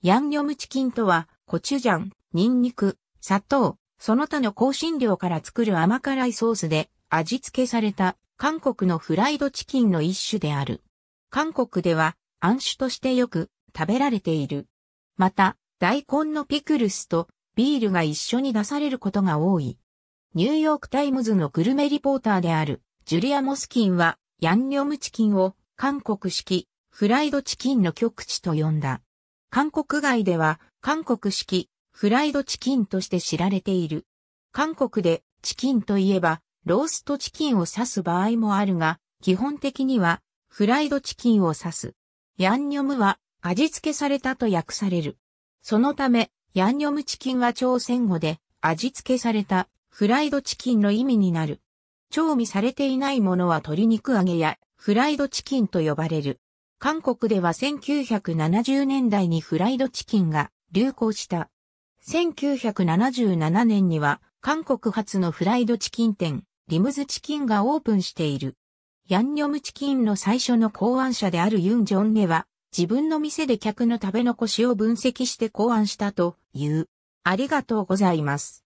ヤンニョムチキンとは、コチュジャン、ニンニク、砂糖、その他の香辛料から作る甘辛いソースで味付けされた韓国のフライドチキンの一種である。韓国では暗種としてよく食べられている。また、大根のピクルスとビールが一緒に出されることが多い。ニューヨークタイムズのグルメリポーターであるジュリア・モスキンはヤンニョムチキンを韓国式フライドチキンの極地と呼んだ。韓国外では韓国式フライドチキンとして知られている。韓国でチキンといえばローストチキンを指す場合もあるが、基本的にはフライドチキンを指す。ヤンニョムは味付けされたと訳される。そのため、ヤンニョムチキンは朝鮮語で味付けされたフライドチキンの意味になる。調味されていないものは鶏肉揚げやフライドチキンと呼ばれる。韓国では1970年代にフライドチキンが流行した。1977年には韓国発のフライドチキン店、リムズチキンがオープンしている。ヤンニョムチキンの最初の考案者であるユン・ジョンネは、自分の店で客の食べ残しを分析して考案したという。ありがとうございます。